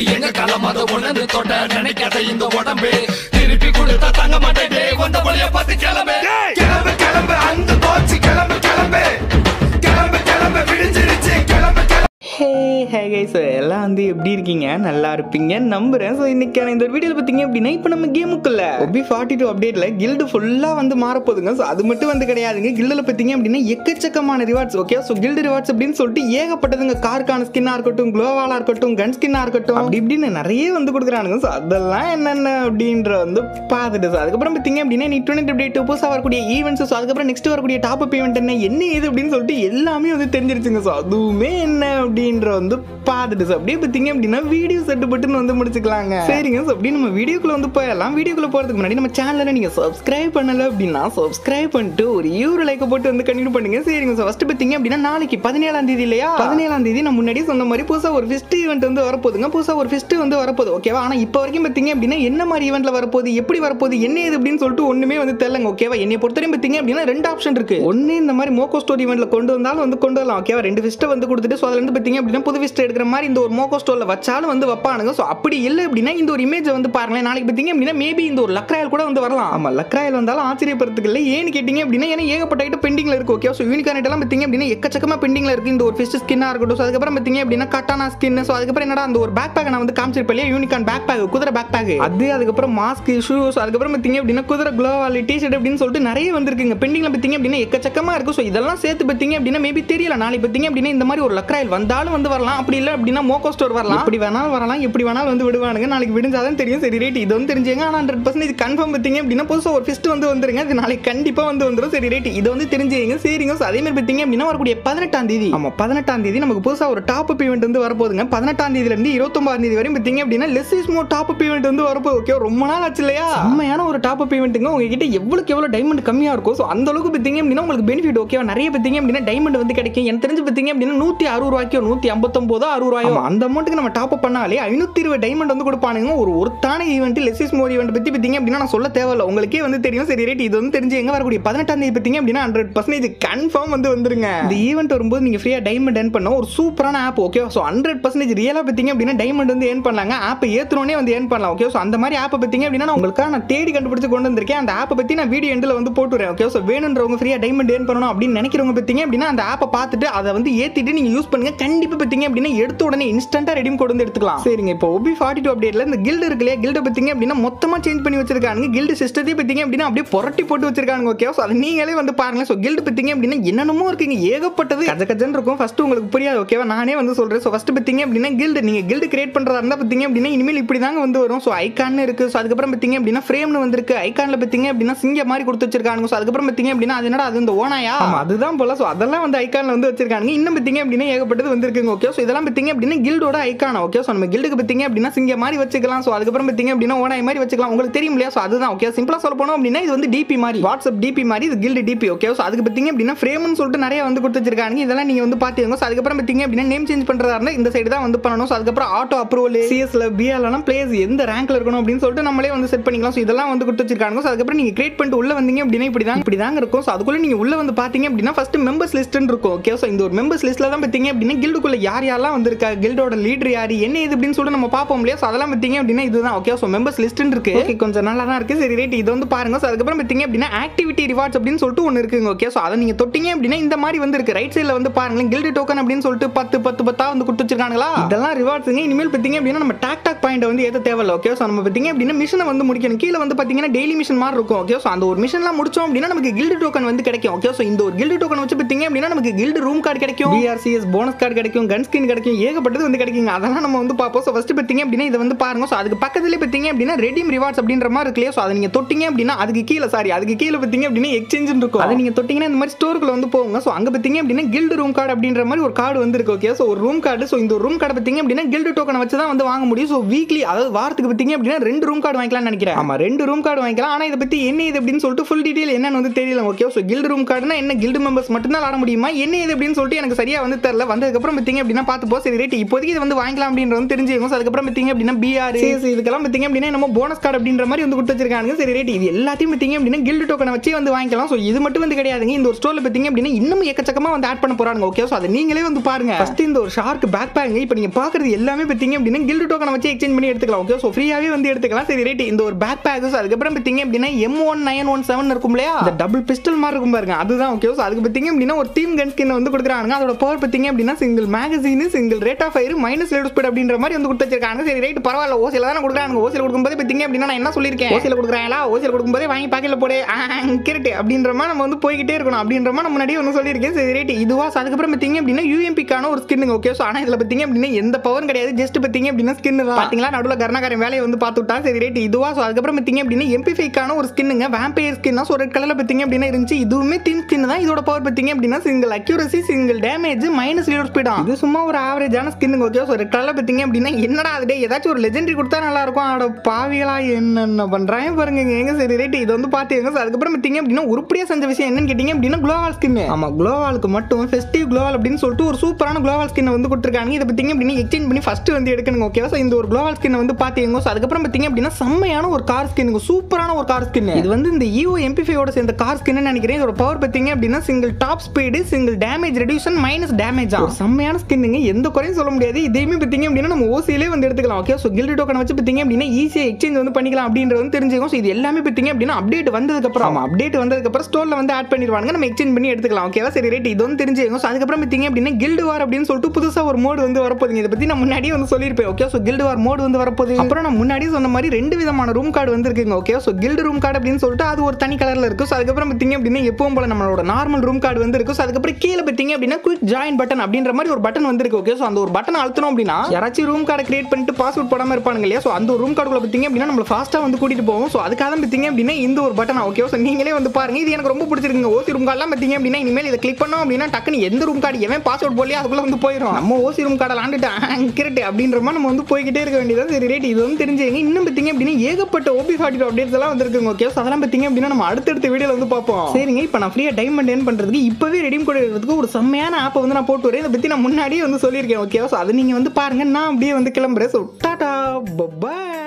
இது எங்க களம் அத உணர்ந்து தொட நினைக்காத இந்த உடம்பு திருப்பி கொடுத்தா தங்க மாட்டேன் வந்த வழிய பார்த்து கிளம்பு கிளம்பு ஹே கை ஸோ எல்லாம் வந்து எப்படி இருக்கீங்க நல்லா இருப்பீங்க நம்புறேன் ஸோ இன்னைக்கு இந்த வீடியோவில் பார்த்தீங்க அப்படின்னா இப்போ நம்ம கேமுக்குள்ள ஒபி ஃபார்ட்டி டூ அப்டேட்டில் கில்டு ஃபுல்லாக வந்து மாறப்போதுங்க ஸோ அது மட்டும் வந்து கிடையாதுங்க கில்டில் பார்த்தீங்க அப்படின்னா எக்கச்சக்கமான rewards okay so guild rewards அப்படின்னு சொல்லிட்டு ஏகப்பட்டதுங்க கார்க்கான ஸ்கின்னாக இருக்கட்டும் க்ளோவாலாக இருக்கட்டும் கன் ஸ்கின்னாக இருக்கட்டும் அப்படி இப்படின்னு நிறைய வந்து கொடுக்குறானுங்க ஸோ அதெல்லாம் என்னென்ன அப்படின்ற வந்து பார்த்துட்டு ஸோ அதுக்கப்புறம் பார்த்தீங்க அப்படின்னா நீ டுவெண்ட்டி அப்டேட் புதுசாக வரக்கூடிய ஈவெண்ட்ஸ் ஸோ அதுக்கப்புறம் நெக்ஸ்ட் வரக்கூடிய டாப் அப் ஈவெண்ட் என்ன என்ன இது அப்படின்னு சொல்லிட்டு எல்லாமே வந்து தெரிஞ்சிருச்சுங்க ஸோ அதுவுமே என்ன அப்படின்ற வந்து வந்து பார்த்துட்டு அப்படியே பார்த்தீங்க அப்படின்னா வீடியோ செட்டு பட்டுன்னு வந்து முடிச்சுக்கலாங்க சரிங்க ஸோ அப்படி நம்ம வீடியோக்குள்ள வந்து போயிடலாம் வீடியோக்குள்ள போறதுக்கு முன்னாடி நம்ம சேனலை நீங்க சப்ஸ்கிரைப் பண்ணல அப்படின்னா சப்ஸ்கிரைப் பண்ணிட்டு ஒரு யூர் லைக் போட்டு வந்து கண்டினியூ பண்ணுங்க சரிங்க ஸோ பார்த்தீங்க அப்படின்னா நாளைக்கு பதினேழாம் தேதி இல்லையா பதினேழாம் தேதி நான் முன்னாடி சொன்ன மாதிரி புதுசாக ஒரு ஃபெஸ்ட் ஈவெண்ட் வந்து வரப்போதுங்க புதுசாக ஒரு ஃபெஸ்ட் வந்து வரப்போது ஓகேவா ஆனால் இப்போ வரைக்கும் பார்த்தீங்க அப்படின்னா என்ன மாதிரி ஈவெண்ட்ல வரப்போகுது எப்படி வரப்போகுது என்ன இது அப்படின்னு சொல்லிட்டு ஒன்றுமே வந்து தெரியலங்க ஓகேவா என்னை பொறுத்தவரையும் பார்த்தீங்க அப்படின்னா ரெண்டு ஆப்ஷன் இருக்கு ஒன்று இந்த மாதிரி மோகோ ஸ்டோரி ஈவெண்ட்ல கொண்டு வந்தாலும் வந்து கொண்டு வரலாம் ஓகேவா ரெண்டு ஃபெஸ்ட்டை வந்து கொடுத்துட்டு ஸோ அதில் இருந்து பார்த்தீங்க அப்படின்னா புது டூரிஸ்ட் எடுக்கிற மாதிரி இந்த ஒரு மோகோ ஸ்டோரில் வச்சாலும் வந்து வைப்பானுங்க ஸோ அப்படி இல்லை அப்படின்னா இந்த ஒரு இமேஜை வந்து பாருங்களேன் நாளைக்கு பார்த்தீங்க அப்படின்னா மேபி இந்த ஒரு லக்ராயல் கூட வந்து வரலாம் ஆமாம் லக்ராயல் வந்தாலும் ஆச்சரியப்படுறதுக்கு இல்லை ஏன்னு கேட்டிங்க அப்படின்னா ஏன்னா ஏகப்பட்ட ஐட்டம் பெண்டிங்கில் இருக்குது ஓகே ஸோ யூனிகார்ன் ஐட்டம்லாம் பார்த்தீங்க அப்படின்னா எக்கச்சக்கமாக பெண்டிங்கில் இருக்குது இந்த ஒரு ஃபிஸ்ட் ஸ்கின்னாக இருக்கட்டும் ஸோ அதுக்கப்புறம் பார்த்தீங்க அப்படின்னா கட்டான ஸ்கின் ஸோ அதுக்கப்புறம் என்னடா அந்த ஒரு பேக் பேக் நான் வந்து காமிச்சிருப்பேன் இல்லையா யூனிகார்ன் பேக் பேக் குதிரை பேக் பேக் அது அதுக்கப்புறம் மாஸ்க் ஷூஸ் அதுக்கப்புறம் பார்த்தீங்க அப்படின்னா குதிரை குளோவாலி வாலி ஷர்ட் அப்படின்னு சொல்லிட்டு நிறைய வந்திருக்குங்க பெண்டிங்கில் பார்த்தீங்க அப்படின்னா எக்கச்சக்கமாக இருக்கும் ஸோ இதெல்லாம் சேர்த்து பார்த்தீங்க அப்படின்னா மேபி தெரியல நாளைக்கு பார்த்தீங்க அப்படின்னா இந்த மாதிரி ஒரு லக்ராயில் வந்தாலும் வந்து வரலாம் வரலாம் அப்படி இல்லை அப்படின்னா மோகோ ஸ்டோர் வரலாம் இப்படி வேணாலும் வரலாம் எப்படி வேணாலும் வந்து விடுவானுங்க நாளைக்கு விடுஞ்சாதான் தெரியும் சரி ரேட் இது வந்து தெரிஞ்சுங்க ஆனால் ஹண்ட்ரட் இது கன்ஃபார்ம் பார்த்தீங்க அப்படின்னா புதுசாக ஒரு ஃபிஸ்ட் வந்து வந்துருங்க அது நாளைக்கு கண்டிப்பாக வந்து வந்துடும் சரி ரேட் இதை வந்து தெரிஞ்சுங்க சரிங்க அதே மாதிரி பார்த்தீங்க அப்படின்னா வரக்கூடிய பதினெட்டாம் தேதி ஆமாம் பதினெட்டாம் தேதி நமக்கு புதுசாக ஒரு டாப் அப் ஈவெண்ட் வந்து வரப்போகுதுங்க பதினெட்டாம் தேதியிலேருந்து இருபத்தொம்பதாம் தேதி வரையும் பார்த்தீங்க அப்படின்னா less is more top up event வந்து வரப்போது ஓகே ரொம்ப நாள் ஆச்சு இல்லையா செம்மையான ஒரு டாப் அப் ஈவெண்ட்டுங்க உங்ககிட்ட எவ்வளோக்கு எவ்வளோ டைமண்ட் கம்மியாக இருக்கும் ஸோ அந்த அளவுக்கு பார்த்தீங்க அப்படின்னா உங்களுக்கு பெனிஃபிட் ஓகேவா நிறைய பார்த்தீங்க அப்படின்னா டைமண்ட் வந்து கிடைக்கும் எனக்கு தெரிஞ்சு பார்த்தீங்க அப்படின்னா நூற்றி அறுபது ரூபாய்க்கோ நூற்றி ஐம்பத்தொம்பது வாங்கும்போது அறுபது அந்த அமௌண்ட்டுக்கு நம்ம டாப் பண்ணாலே ஐநூற்றி இருபது டைமண்ட் வந்து கொடுப்பானுங்க ஒரு ஒருத்தான ஈவெண்ட் லெசிஸ் மோர் ஈவெண்ட் பற்றி பார்த்தீங்க அப்படின்னா நான் சொல்ல தேவையில்ல உங்களுக்கே வந்து தெரியும் சரி ரேட் இது வந்து தெரிஞ்சு எங்கே வரக்கூடிய பதினெட்டாம் தேதி பார்த்தீங்க அப்படின்னா ஹண்ட்ரட் பர்சன்டேஜ் கன்ஃபார்ம் வந்து வந்துருங்க இந்த ஈவெண்ட் வரும்போது நீங்கள் ஃப்ரீயாக டைமண்ட் ஏர்ன் பண்ண ஒரு சூப்பரான app okay so hundred percentage ரியலாக பார்த்தீங்க அப்படின்னா டைமண்ட் வந்து ஏன் பண்ணலாங்க ஆப் ஏற்றுனோடனே வந்து ஏன் பண்ணலாம் ஓகே ஸோ அந்த மாதிரி ஆப்பை பார்த்தீங்க அப்படின்னா நான் உங்களுக்காக நான் தேடி கண்டுபிடிச்சு கொண்டு வந்திருக்கேன் அந்த ஆப்பை பற்றி நான் வீடியோ எண்டில் வந்து போட்டுறேன் ஓகே ஸோ வேணுன்றவங்க ஃப்ரீயாக டைமண்ட் ஏர்ன் பண்ணணும் அப்படின்னு நினைக்கிறவங்க பார்த்தீங்க அப்படின்னா அந்த ஆப்பை பார்த்துட்டு அதை வந்து ஏற்றிட்டு நீங்கள் யூஸ் பண்ணுங்க கண்டிப்பாக பார்த்தீங்க அப்படின்னா எடுத்த உடனே இன்ஸ்டன்ட்டாக ரெடீம் கொடுந்து எடுத்துக்கலாம் சரிங்க இப்போ ஓபி ஃபார்ட்டி டூ அப்டேட்டில் இந்த கில்டு இருக்கு இல்லையா கில்டு பார்த்தீங்க அப்படின்னா மொத்தமாக சேஞ்ச் பண்ணி வச்சிருக்காங்க கில்டு சிஸ்டத்தையும் பார்த்தீங்க அப்படின்னா அப்படியே புரட்டி போட்டு வச்சிருக்காங்க ஓகே ஸோ அதை நீங்களே வந்து பாருங்களேன் ஸோ கில்டு பார்த்தீங்க அப்படின்னா என்னென்னமோ இருக்குங்க ஏகப்பட்டது கஜ கஜன் இருக்கும் ஃபஸ்ட்டு உங்களுக்கு புரியாது ஓகேவா நானே வந்து சொல்கிறேன் ஸோ ஃபஸ்ட்டு பார்த்தீங்க அப்படின்னா கில்டு நீங்கள் கில்டு கிரியேட் பண்ணுறதா இருந்தால் பார்த்தீங்க அப்படின்னா இனிமேல் இப்படி தாங்க வந்து வரும் ஸோ ஐக்கான் இருக்குது ஸோ அதுக்கப்புறம் பார்த்தீங்க அப்படின்னா ஃப்ரேம்னு வந்திருக்கு ஐக்கானில் பார்த்தீங்க அப்படின்னா சிங்க மாதிரி கொடுத்து வச்சிருக்காங்க ஸோ அதுக்கப்புறம் பார்த்தீங்க அப்படின்னா அது என்னடா அது இந்த ஓனாயா அதுதான் போல ஸோ அதெல்லாம் வந்து ஐக்கானில் வந்து வச்சிருக்காங்க இன்னும் பார்த்தீங்க அப்படின்னா ஏகப்பட்டது வந்திருக்குங்க ஓகே ஸோ இதெல்லாம் பார்த்தீங்க அப்படின்னா கில்டோட ஐக்கான ஓகே ஸோ நம்ம கில்டுக்கு பார்த்தீங்க அப்படின்னா சிங்க மாதிரி வச்சுக்கலாம் ஸோ அதுக்கப்புறம் பார்த்தீங்க அப்படின்னா ஓனாய் மாதிரி வச்சுக்கலாம் உங்களுக்கு தெரியும் இல்லையா ஸோ அதுதான் ஓகே சிம்பிளாக சொல்ல போனோம் அப்படின்னா இது வந்து டிபி மாதிரி வாட்ஸ்அப் டிபி மாதிரி இது கில்டு டிபி ஓகே ஸோ அதுக்கு பார்த்தீங்க அப்படின்னா ஃப்ரேம்னு சொல்லிட்டு நிறைய வந்து கொடுத்துருக்காங்க இதெல்லாம் நீங்கள் வந்து பார்த்துக்கோங்க ஸோ அதுக்கப்புறம் பார்த்தீங்க அப்படின்னா நேம் சேஞ்ச் பண்ணுறதா இருந்தால் இந்த சைடு தான் வந்து பண்ணணும் ஸோ அதுக்கப்புறம் ஆட்டோ அப்ரூவல் சிஎஸ்ல பிஎல்லாம் பிளேஸ் எந்த ரேங்க்ல இருக்கணும் அப்படின்னு சொல்லிட்டு நம்மளே வந்து செட் பண்ணிக்கலாம் ஸோ இதெல்லாம் வந்து கொடுத்துருக்காங்க ஸோ அதுக்கப்புறம் நீங்கள் கிரியேட் பண்ணிட்டு உள்ள வந்தீங்க அப்படின்னா இப்படி தான் இப்படி தான் இருக்கும் ஸோ அதுக்குள்ளே நீங்கள் உள்ள வந்து பார்த்தீங்க அப்படின்னா ஃபர்ஸ்ட் மெம்பர்ஸ் லிஸ்ட்னு இருக்கும் ஓகே ஸோ இந்த ஒரு மெம்பர்ஸ் லிஸ்ட்டில் தான் பார்த்தீங்க அப்படின்னா கில்டுக்குள்ள யார் யார் யாரெல்லாம் வந்திருக்கா கில்டோட லீடர் யார் என்ன இது அப்படின்னு சொல்லிட்டு நம்ம பார்ப்போம் இல்லையா ஸோ அதெல்லாம் பார்த்தீங்க அப்படின்னா இதுதான் ஓகே ஸோ மெம்பர்ஸ் லிஸ்ட்னு இருக்கு ஓகே கொஞ்சம் நல்லா தான் இருக்குது சரி ரேட் இது வந்து பாருங்க ஸோ அதுக்கப்புறம் பார்த்தீங்க அப்படின்னா ஆக்டிவிட்டி ரிவார்ட்ஸ் அப்படின்னு சொல்லிட்டு ஒன்று இருக்குங்க ஓகே ஸோ அதை நீங்கள் தொட்டிங்க அப்படின்னா இந்த மாதிரி வந்து இருக்கு ரைட் சைடில் வந்து பாருங்களேன் கில்டு டோக்கன் அப்படின்னு சொல்லிட்டு பத்து பத்து பத்தா வந்து கொடுத்து வச்சிருக்காங்களா இதெல்லாம் ரிவார்ட்ஸுங்க இனிமேல் பார்த்தீங்க அப்படின்னா நம்ம டாக் டாக் பாயிண்ட் வந்து ஏதோ தேவையில்ல ஓகே ஸோ நம்ம பார்த்தீங்க அப்படின்னா மிஷனை வந்து முடிக்கணும் கீழே வந்து பார்த்தீங்கன்னா டெய்லி மிஷன் மாதிரி இருக்கும் ஓகே ஸோ அந்த ஒரு மிஷன்லாம் முடிச்சோம் அப்படின்னா நமக்கு கில்டு டோக்கன் வந்து கிடைக்கும் ஓகே ஸோ இந்த ஒரு கில்டு டோக்கன் வச்சு பார்த்தீங்க அப்படின்னா நமக்கு கில்டு ரூம் கார்டு கிடைக்கும் பிஆர்சிஎஸ் போனஸ் கார்டு கிடைக்கும் கன் ஸ்கின் கலெக்ஷன் கிடைக்கும் ஏகப்பட்டது வந்து கிடைக்குங்க அதெல்லாம் நம்ம வந்து பார்ப்போம் ஸோ ஃபஸ்ட்டு பார்த்தீங்க அப்படின்னா இதை வந்து பாருங்கள் ஸோ அதுக்கு பக்கத்துலேயே பார்த்தீங்க அப்படின்னா ரெடியம் ரிவார்ட்ஸ் அப்படின்ற மாதிரி இருக்கு ஸோ அதை நீங்கள் தொட்டிங்க அப்படின்னா அதுக்கு கீழே சாரி அதுக்கு கீழே பார்த்தீங்க அப்படின்னா எக்ஸ்சேஞ்சு இருக்கும் அதை நீங்கள் தொட்டிங்கன்னா இந்த மாதிரி ஸ்டோருக்குள்ள வந்து போங்க ஸோ அங்கே பார்த்தீங்க அப்படின்னா கில்டு ரூம் கார்டு அப்படின்ற மாதிரி ஒரு கார்டு வந்துருக்கு ஓகே ஸோ ஒரு ரூம் கார்டு ஸோ இந்த ரூம் கார்டு பார்த்தீங்க அப்படின்னா கில்டு டோக்கனை வச்சு தான் வந்து வாங்க முடியும் ஸோ வீக்லி அதாவது வாரத்துக்கு பார்த்தீங்க அப்படின்னா ரெண்டு ரூம் கார்டு வாங்கிக்கலாம்னு நினைக்கிறேன் ஆமாம் ரெண்டு ரூம் கார்டு வாங்கிக்கலாம் ஆனால் இதை பற்றி என்ன இது அப்படின்னு சொல்லிட்டு ஃபுல் டீட்டெயில் என்னன்னு வந்து தெரியல ஓகே ஸோ கில்டு ரூம் கார்டுனா என்ன கில்டு மெம்பர்ஸ் மட்டும்தான் ஆட முடியுமா என்ன இது அப்படின்னு சொல்லிட்டு எனக்கு சரியாக வந்து தெரில வந்ததுக்கப்புறம் பார்த்தீங்க அப்படின்னா பார்த்து பார்த்துப்போ சரி ரேட் இப்போதைக்கு இது வந்து வாங்கிக்கலாம் அப்படின்றது தெரிஞ்சுக்கோங்க ஸோ அதுக்கப்புறம் பார்த்தீங்க அப்படின்னா பிஆர் இதுக்கெல்லாம் பார்த்தீங்க அப்படின்னா நம்ம போனஸ் கார்டு அப்படின்ற மாதிரி வந்து கொடுத்து வச்சிருக்காங்க சரி ரேட் இது எல்லாத்தையும் பார்த்தீங்க அப்படின்னா கில்டு டோக்கனை வச்சு வந்து வாங்கிக்கலாம் ஸோ இது மட்டும் வந்து கிடையாதுங்க இந்த ஒரு ஸ்டோரில் பார்த்தீங்க அப்படின்னா இன்னும் எக்கச்சக்கமாக வந்து ஆட் பண்ண போகிறாங்க ஓகே ஸோ அதை நீங்களே வந்து பாருங்க ஃபஸ்ட் இந்த ஒரு ஷார்க் பேக் பேக் இப்போ நீங்கள் பார்க்குறது எல்லாமே பார்த்தீங்க அப்படின்னா கில்டு டோக்கனை வச்சு எக்ஸ்சேஞ்ச் பண்ணி எடுத்துக்கலாம் ஓகே ஸோ ஃப்ரீயாகவே வந்து எடுத்துக்கலாம் சரி ரேட் இந்த ஒரு பேக் பேக் அதுக்கப்புறம் பார்த்தீங்க அப்படின்னா M one nine one seven இருக்கும் இல்லையா அந்த டபுள் பிஸ்டல் மாதிரி இருக்கும் பாருங்க அதுதான் ஓகே ஸோ அதுக்கு பார்த்தீங்க அப்படின்னா ஒரு தீம் கன் ஸ்கின் வந்து கொடுக்குறாங்க அதோட பவர் பார்த்தீங்க அப்படின்னா single magazine means single rate of fire minus rate speed அப்படின்ற மாதிரி வந்து கொடுத்து வச்சிருக்காங்க சரி ரேட் பரவாயில்ல ஓசில தான் கொடுக்குறாங்க ஓசில கொடுக்கும்போது பார்த்தீங்க அப்படின்னா நான் என்ன சொல்லியிருக்கேன் ஓசில எல்லாம் ஓசில கொடுக்கும்போதே வாங்கி பாக்கெட்ல போடு கேட்டு அப்படின்ற மாதிரி நம்ம வந்து போய்கிட்டே இருக்கணும் அப்படின்ற மாதிரி நம்ம முன்னாடியே ஒன்று சொல்லியிருக்கேன் சரி ரேட் இதுவா அதுக்கப்புறம் பார்த்திங்க அப்படின்னா யூஎம்பிக்கான ஒரு ஸ்கின்னுங்க ஓகே ஸோ ஆனால் இதில் பார்த்தீங்க அப்படின்னா எந்த பவர் கிடையாது ஜஸ்ட் பார்த்தீங்க அப்படின்னா ஸ்கின் தான் பார்த்தீங்களா நடுவில் கர்ணாக்காரன் வேலையை வந்து பார்த்துட்டா சரி ரேட் இதுவா ஸோ அதுக்கப்புறம் பார்த்தீங்க அப்படின்னா எம்பிஃபைக்கான ஒரு ஸ்கின்னுங்க வேம்பையர் ஸ்கின்னா ஸோ ரெட் கலரில் பார்த்தீங்க அப்படின்னா இருந்துச்சு இதுவுமே தின் ஸ்கின் தான் இதோட பவர் பார்த்தீங்க அப்படின்னா single accuracy single damage minus லீடர் ஸ்பீடா இது சும்மா ஒரு ஆவரேஜான ஸ்கின்னு ஓகே ஸோ கலரில் பார்த்தீங்க அப்படின்னா என்னடா அதுடே ஏதாச்சும் ஒரு லெஜெண்ட்ரி கொடுத்தா நல்லாயிருக்கும் ஆட பாவிகளாக என்னென்ன பண்ணுறாங்க பாருங்க எங்க சரி ரேட்டு இது வந்து பார்த்துங்க ஸோ அதுக்கப்புறம் பார்த்தீங்க அப்படின்னா உருப்படியாக செஞ்ச விஷயம் என்னன்னு கேட்டிங்க அப்படின்னா குளோவால் ஸ்கின் ஆமாம் குளோவாலுக்கு மட்டும் ஃபெஸ்டிவ் குளோவால் அப்படின்னு சொல்லிட்டு ஒரு சூப்பரான குளோவால் ஸ்கின் வந்து கொடுத்துருக்காங்க இதை பார்த்தீங்க அப்படின்னா எக்ஸ்சேஞ்ச் பண்ணி ஃபஸ்ட்டு வந்து எடுக்கணுங்க ஓகேவா ஸோ இந்த ஒரு குளோவால் ஸ்கின் வந்து பார்த்தீங்க ஸோ அதுக்கப்புறம் பார்த்தீங்க அப்படின்னா செம்மையான ஒரு கார் ஸ்கின்னுங்க சூப்பரான ஒரு கார் ஸ்கின் இது வந்து இந்த இஓ எம்பி சேர்ந்த கார் ஸ்கின்னு நினைக்கிறேன் இதோட பவர் பார்த்தீங்க அப்படின்னா single top speed single damage reduction minus damage ஆகும் செம்மையான ஸ்கின்னுங்க பார்த்தீங்க எந்த குறையும் சொல்ல முடியாது இதையுமே பார்த்தீங்க அப்படின்னா நம்ம ஓசியிலே வந்து எடுத்துக்கலாம் ஓகே ஸோ கில்டி டோக்கன் வச்சு பார்த்தீங்க அப்படின்னா ஈஸியாக எக்ஸ்சேஞ்ச் வந்து பண்ணிக்கலாம் அப்படின்றது வந்து தெரிஞ்சுக்கும் ஸோ இது எல்லாமே பார்த்தீங்க அப்படின்னா அப்டேட் வந்ததுக்கப்புறம் ஆமாம் அப்டேட் வந்ததுக்கப்புறம் ஸ்டோரில் வந்து ஆட் பண்ணிடுவாங்க நம்ம எக்ஸ்சேஞ்ச் பண்ணி எடுத்துக்கலாம் ஓகேவா சரி ரேட் இது வந்து தெரிஞ்சுக்கும் ஸோ அதுக்கப்புறம் பார்த்தீங்க அப்படின்னா கில்டு வார் அப்படின்னு சொல்லிட்டு புதுசாக ஒரு மோடு வந்து வரப்போதுங்க இதை பற்றி நான் முன்னாடியே வந்து சொல்லியிருப்பேன் okay so guild war mode வந்து வரப்போது அப்புறம் நான் முன்னாடியே சொன்ன மாதிரி ரெண்டு விதமான ரூம் கார்டு வந்துருக்குங்க okay so guild room card அப்படின்னு சொல்லிட்டு அது ஒரு தனி கலரில் இருக்கும் ஸோ அதுக்கப்புறம் பார்த்தீங்க அப்படின்னா எப்பவும் போல நம்மளோட நார்மல் ரூம் கார்டு வந்து இருக்கும் ஸோ அதுக்கப்புறம் கீழே பார்த்தீங்க அப்படின்னா குயிக் ஜாயின் பட்டன் அப்படின்ற மாதிரி ஒரு பட்டன் வந்து வந்திருக்கு ஓகே ஸோ அந்த ஒரு பட்டன் அழுத்தணும் அப்படின்னா யாராச்சும் ரூம் கார்டு கிரியேட் பண்ணிட்டு பாஸ்வேர்ட் போடாமல் இருப்பாங்க இல்லையா ஸோ அந்த ரூம் கார்டுக்குள்ள பார்த்தீங்க அப்படின்னா நம்ம ஃபாஸ்ட்டாக வந்து கூட்டிட்டு போவோம் ஸோ அதுக்காக தான் பார்த்தீங்க அப்படின்னா இந்த ஒரு பட்டன் ஓகே ஸோ நீங்களே வந்து பாருங்க இது எனக்கு ரொம்ப பிடிச்சிருக்குங்க ஓசி ரூம் கார்டெலாம் பார்த்தீங்க அப்படின்னா இனிமேல் இதை கிளிக் பண்ணோம் அப்படின்னா டக்குன்னு எந்த ரூம் கார்டு எவன் பாஸ்வேர்ட் போடலையே அதுக்குள்ள வந்து போயிடும் நம்ம ஓசி ரூம் கார்டை விளாண்டுட்டு கிரட்டு அப்படின்ற மாதிரி நம்ம வந்து போய்கிட்டே இருக்க வேண்டியதான் சரி ரேட் இது வந்து தெரிஞ்சுங்க இன்னும் பார்த்தீங்க அப்படின்னா ஏகப்பட்ட ஓபி ஃபார்ட்டி அப்டேட்ஸ் எல்லாம் வந்திருக்குங்க ஓகே ஸோ அதெல்லாம் பார்த்தீங்க அப்படின்னா நம்ம அடுத்தடுத்த வீடியோவில் வந்து பார்ப்போம் சரிங்க இப்போ நான் ஃப்ரீயாக டைமண்ட் ஏன் பண்ணுறதுக்கு இப்போவே ரெடிம் கோட் எடுக்கிறதுக்கு ஒரு செம்மையான ஆப்பை வந்து நான் போட்டு வரேன் இதை பற்றி நான் முன்னாடியே வந்து சொல்லியிருக்கேன் ஓகேவா ஸோ அதை நீங்கள் வந்து பாருங்கள் நான் அப்படியே வந்து கிளம்புறேன் ஸோ டாட்டா பாய்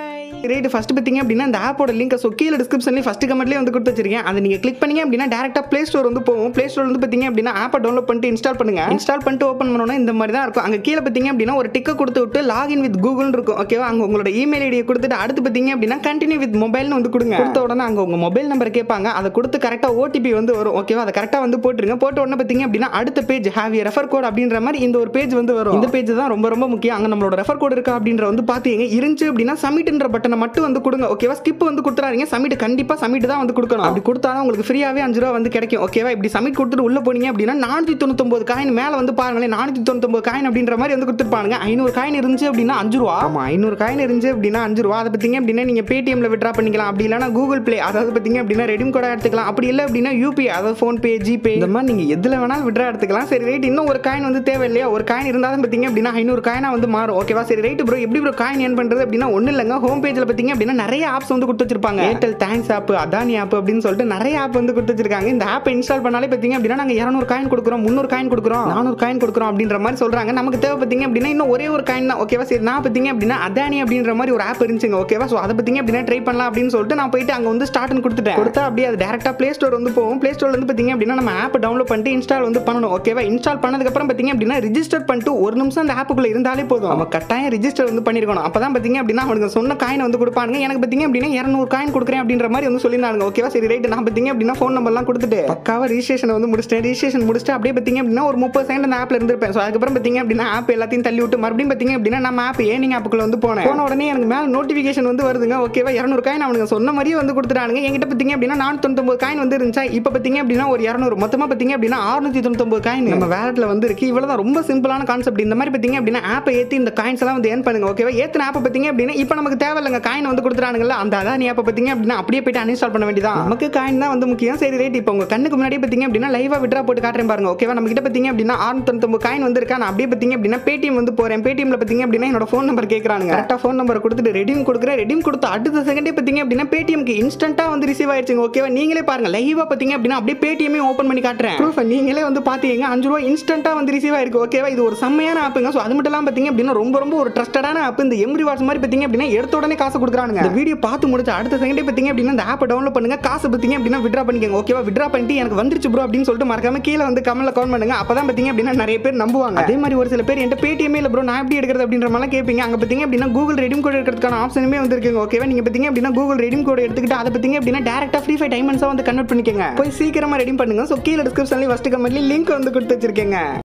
ரேட்டு ஃபஸ்ட்டு பார்த்தீங்க அப்படின்னா இந்த ஆப்போட லிங்க் ஸோ கீழே டிஸ்கிரிப்ஷன்லேயும் ஃபஸ்ட் கமெண்ட்லேயே வந்து கொடுத்து வச்சிருக்கேன் அதை நீங்கள் கிளிக் பண்ணீங்க அப்படின்னா டேரக்டாக ப்ளே ஸ்டோர் வந்து போகும் ப்ளே ஸ்டோர் வந்து பார்த்தீங்க அப்படின்னா ஆப்பை டவுன்லோட் பண்ணிட்டு இன்ஸ்டால் பண்ணுங்க இன்ஸ்டால் பண்ணிட்டு ஓப்பன் பண்ணோம்னா இந்த மாதிரி தான் இருக்கும் அங்கே கீழே பார்த்தீங்க அப்படின்னா ஒரு டிக்கை கொடுத்து விட்டு லாகின் வித் கூகுள் இருக்கும் ஓகேவா அங்கே உங்களோட இமெயில் ஐடியை கொடுத்துட்டு அடுத்து பார்த்தீங்க அப்படின்னா கண்டினியூ வித் மொபைல்னு வந்து கொடுங்க கொடுத்த உடனே அங்கே உங்கள் மொபைல் நம்பர் கேட்பாங்க அதை கொடுத்து கரெக்டாக ஓடிபி வந்து வரும் ஓகேவா அதை கரெக்டாக வந்து போட்டுருங்க போட்ட உடனே பார்த்தீங்க அப்படின்னா அடுத்த பேஜ் ஹாவ் ரெஃபர் கோட் அப்படின்ற மாதிரி இந்த ஒரு பேஜ் வந்து வரும் இந்த பேஜ் தான் ரொம்ப ரொம்ப முக்கியம் அங்கே நம்மளோட ரெஃபர் கோட் இருக்கா அப்படின்ற வந்து பார்த்தீங்க இருந்துச்சு அப்படின்னா சமிட்ன்ற பட்டன் பட்டனை மட்டும் வந்து கொடுங்க ஓகேவா ஸ்கிப் வந்து கொடுத்துறாங்க சமிட் கண்டிப்பாக சமிட் தான் வந்து கொடுக்கணும் அப்படி கொடுத்தாலும் உங்களுக்கு ஃப்ரீயாகவே அஞ்சு ரூபா வந்து கிடைக்கும் ஓகேவா இப்படி சமிட் கொடுத்துட்டு உள்ளே போனீங்க அப்படின்னா நானூற்றி தொண்ணூத்தொம்பது காயின் மேலே வந்து பாருங்களேன் நானூற்றி தொண்ணூத்தொம்பது காயின் அப்படின்ற மாதிரி வந்து கொடுத்துருப்பாங்க ஐநூறு காயின் இருந்துச்சு அப்படின்னா அஞ்சு ரூபா ஆமா ஐநூறு காயின் இருந்துச்சு அப்படின்னா அஞ்சு ரூபா அதை பார்த்தீங்க அப்படின்னா நீங்கள் பேடிஎம்ல விட்ரா பண்ணிக்கலாம் அப்படி இல்லைனா கூகுள் பிளே அதாவது பார்த்தீங்க அப்படின்னா ரெடிம் கூட எடுத்துக்கலாம் அப்படி இல்லை அப்படின்னா யூபிஐ அதாவது பே ஜிபே இந்த மாதிரி நீங்கள் எதில் வேணாலும் விட்ரா எடுத்துக்கலாம் சரி ரைட் இன்னும் ஒரு காயின் வந்து தேவையில்லையா ஒரு காயின் இருந்தாலும் பார்த்தீங்க அப்படின்னா ஐநூறு காயினாக வந்து மாறும் ஓகேவா சரி ரைட் ப்ரோ எப்படி ப்ரோ காயின் ஏன் பண்ணுறது அப்படின்னா ஒன்றும் இல்லைங்க ஹோம் பேஜ் இதில் பார்த்தீங்க அப்படின்னா நிறைய ஆப்ஸ் வந்து கொடுத்து வச்சிருப்பாங்க Airtel thanks app Adani app அப்படின்னு சொல்லிட்டு நிறைய ஆப் வந்து கொடுத்து வச்சிருக்காங்க இந்த ஆப் இன்ஸ்டால் பண்ணாலே பார்த்தீங்க அப்படின்னா நாங்கள் இரநூறு காயின் கொடுக்குறோம் முந்நூறு காயின் கொடுக்குறோம் நானூறு காயின் கொடுக்குறோம் அப்படின்ற மாதிரி சொல்றாங்க நமக்கு தேவை பார்த்தீங்க அப்படின்னா இன்னும் ஒரே ஒரு காயின் தான் ஓகேவா சரி நான் பார்த்தீங்க அப்படின்னா அதானி அப்படின்ற மாதிரி ஒரு ஆப் இருந்துச்சுங்க ஓகேவா ஸோ அதை பார்த்தீங்க அப்படின்னா ட்ரை பண்ணலாம் அப்படின்னு சொல்லிட்டு நான் போயிட்டு அங்கே வந்து ஸ்டார்ட்னு கொடுத்துட்டேன் கொடுத்தா அப்படியே அது டேரெக்டாக ப்ளே ஸ்டோர் வந்து போகும் ப்ளே வந்து பார்த்தீங்க அப்படின்னா நம்ம ஆப் டவுன்லோட் பண்ணிட்டு இன்ஸ்டால் வந்து பண்ணணும் ஓகேவா இன்ஸ்டால் பண்ணதுக்கப்புறம் பார்த்தீங்க அப்படின்னா ரிஜிஸ்டர் பண்ணிட்டு ஒரு நிமிஷம் அந்த ஆப்புக்குள்ளே இருந்தாலே போதும் நம்ம கட்டாயம் ரிஜிஸ்டர் வந்து பண்ணியிருக்கணும் அப்பதான் தான் பார்த்தீங்க அப்படின்னா அவனுக்கு சொன்ன காயின் வந்து கொடுப்பானுங்க எனக்கு பார்த்தீங்க அப்படின்னா இரநூறு காயின் கொடுக்குறேன் அப்படின்ற மாதிரி வந்து சொல்லியிருந்தாங்க ஓகேவா சரி ரைட்டு நான் பார்த்தீங்க அப்படின்னா ஃபோன் நம்பர்லாம் கொடுத்துட்டு பக்காவ ரிஜிஸ்ட்ரேஷன் வந்து முடிச்சிட்டேன் ரிஜிஸ்ட்ரேஷன் முடிச்சுட்டு அப்படியே பார்த்தீங்க அப்படின்னா ஒரு முப்பது செகண்ட் அந்த ஆப்பில் இருந்திருப்பேன் ஸோ அதுக்கப்புறம் பார்த்தீங்க அப்படின்னா ஆப் எல்லாத்தையும் தள்ளி விட்டு மறுபடியும் பார்த்தீங்க அப்படின்னா நம்ம ஆப் ஏனிங் ஆப்புக்குள்ள வந்து போனேன் போன உடனே எனக்கு மேலே நோட்டிஃபிகேஷன் வந்து வருதுங்க ஓகேவா இரநூறு காயின் அவனுங்க சொன்ன மாதிரியே வந்து கொடுத்துட்டானுங்க என்கிட்ட பார்த்தீங்க அப்படின்னா நானூத்தொம்பது காயின் வந்து இருந்துச்சா இப்போ பார்த்தீங்க அப்படின்னா ஒரு இரநூறு மொத்தமாக பார்த்தீங்க அப்படின்னா ஆறுநூற்றி தொண்ணூத்தொம்பது காயின் நம்ம வேலட்டில் வந்து இருக்கு இவ்வளோதான் ரொம்ப சிம்பிளான கான்செப்ட் இந்த மாதிரி பார்த்தீங்க அப்படின்னா ஆப்பை ஏற்றி இந்த காயின்ஸ் எல்லாம் வந்து ஏன் பண்ணுங்க ஓகேவா ஏற்றின ஆப்பை பார்த்தீங்க அப்படின்னா இப்போ நமக்கு தேவையில்லைங்க காயின் வந்து கொடுத்துறானுங்கல்ல அந்த அதான் நீ அப்போ பார்த்தீங்க அப்படின்னா அப்படியே போயிட்டு அன்இன்ஸ்டால் பண்ண வேண்டியதான் நமக்கு காயின் தான் வந்து முக்கியம் சரி ரேட் இப்போ உங்கள் கண்ணுக்கு முன்னாடி பார்த்தீங்க அப்படின்னா லைவாக விட்ரா போட்டு காட்டுறேன் பாருங்க ஓகேவா நம்ம கிட்ட பார்த்தீங்க அப்படின்னா ஆறுநூத்தொம்பது காயின் வந்திருக்கா நான் அப்படியே பார்த்தீங்க அப்படின்னா பேடிஎம் வந்து போகிறேன் பேடிஎம்ல பார்த்தீங்க அப்படின்னா என்னோட ஃபோன் நம்பர் கேட்குறாங்க கரெக்டாக ஃபோன் நம்பர் கொடுத்துட்டு ரெடியும் கொடுக்குறேன் ரெடியும் கொடுத்து அடுத்த செகண்டே பார்த்தீங்க அப்படின்னா பேடிஎம்க்கு இன்ஸ்டன்ட்டாக வந்து ரிசீவ் ஆயிடுச்சுங்க ஓகேவா நீங்களே பாருங்க லைவாக பார்த்தீங்க அப்படின்னா அப்படியே பேடிஎம்மே ஓப்பன் பண்ணி காட்டுறேன் ப்ரூஃப் நீங்களே வந்து பார்த்தீங்க அஞ்சு ரூபா இன்ஸ்டன்ட்டாக வந்து ரிசீவ் ஆயிருக்கு ஓகேவா இது ஒரு செம்மையான ஆப்புங்க ஸோ அது மட்டும் இல்லாமல் பார்த்தீங்க அப்படின்னா ரொம்ப ரொம்ப ஒரு ட்ரஸ்டடான ஆப் இந்த எம் ரிவார்ட்ஸ் மாதிரி பார்த்தீங்க அப்படின்னா எடுத்த உடனே காசு காசு கொடுக்குறானுங்க இந்த வீடியோ பார்த்து முடிச்சு அடுத்த செகண்டே பார்த்தீங்க அப்படின்னா இந்த ஆப்பை டவுன்லோட் பண்ணுங்க காசு பார்த்தீங்க அப்படின்னா விட்ரா பண்ணிக்கோங்க ஓகேவா விட்ரா பண்ணிட்டு எனக்கு வந்துருச்சு ப்ரோ அப்படின்னு சொல்லிட்டு மறக்காம கீழே வந்து கமெண்ட்ல கவுண்ட் பண்ணுங்க அப்பதான் பார்த்தீங்க அப்படின்னா நிறைய பேர் நம்புவாங்க அதே மாதிரி ஒரு சில பேர் என்கிட்ட பேடிஎம்ல இல்லை ப்ரோ நான் எப்படி எடுக்கிறது அப்படின்ற மாதிரி கேட்பீங்க அங்கே பார்த்தீங்க அப்படின்னா கூகுள் ரெடிம் கோட் எடுக்கிறதுக்கான ஆப்ஷனுமே வந்துருக்குங்க ஓகேவா நீங்கள் பார்த்தீங்க அப்படின்னா கூகுள் ரெடிம் கோடு எடுத்துக்கிட்டு அதை பார்த்தீங்க அப்படின்னா டேரக்டாக ஃப்ரீ ஃபைவ் டைமண்ட்ஸாக வந்து கன்வெர்ட் பண்ணிக்கோங்க போய் சீக்கிரமாக ரெடி பண்ணுங்க ஸோ கீழே டிஸ்கிரிப்ஷன்லேயும் ஃபஸ்ட்டு கமெண்ட்லேயும் லிங்க் வந்து கொடுத்து வச்சிருக்கேங்க